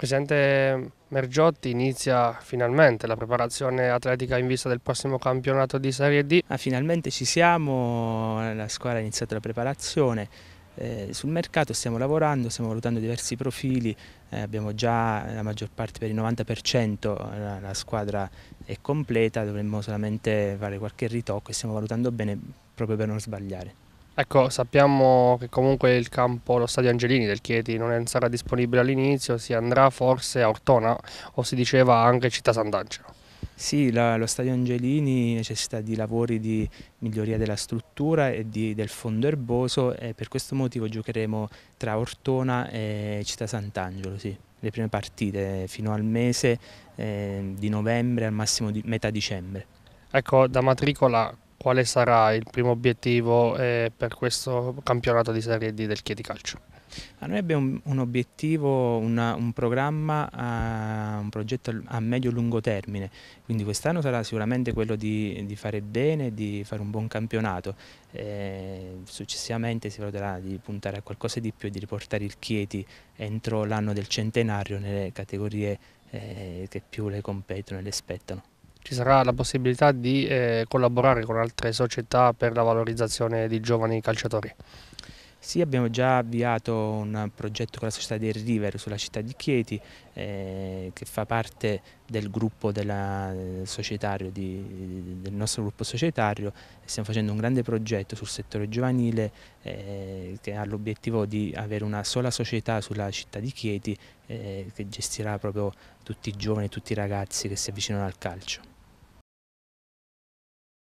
presidente Mergiotti inizia finalmente la preparazione atletica in vista del prossimo campionato di Serie D. Ah, finalmente ci siamo, la squadra ha iniziato la preparazione. Eh, sul mercato stiamo lavorando, stiamo valutando diversi profili, eh, abbiamo già la maggior parte per il 90% la, la squadra è completa, dovremmo solamente fare qualche ritocco e stiamo valutando bene proprio per non sbagliare. Ecco, sappiamo che comunque il campo, lo stadio Angelini del Chieti non sarà disponibile all'inizio, si andrà forse a Ortona o si diceva anche Città Sant'Angelo. Sì, la, lo stadio Angelini necessita di lavori di miglioria della struttura e di, del fondo erboso e per questo motivo giocheremo tra Ortona e Città Sant'Angelo, sì. le prime partite fino al mese eh, di novembre, al massimo di metà dicembre. Ecco, da matricola quale sarà il primo obiettivo eh, per questo campionato di Serie D del Chieti Calcio? A noi abbiamo un, obiettivo, una, un programma, a, un progetto a medio-lungo e termine, quindi quest'anno sarà sicuramente quello di, di, fare bene, di fare un buon campionato, eh, successivamente si valuterà di puntare a qualcosa di più e di riportare il Chieti entro l'anno del centenario nelle categorie eh, che più le competono e le spettano ci sarà la possibilità di eh, collaborare con altre società per la valorizzazione di giovani calciatori. Sì, abbiamo già avviato un progetto con la società del River sulla città di Chieti eh, che fa parte del gruppo della, eh, di, del nostro gruppo societario. Stiamo facendo un grande progetto sul settore giovanile eh, che ha l'obiettivo di avere una sola società sulla città di Chieti eh, che gestirà proprio tutti i giovani, tutti i ragazzi che si avvicinano al calcio.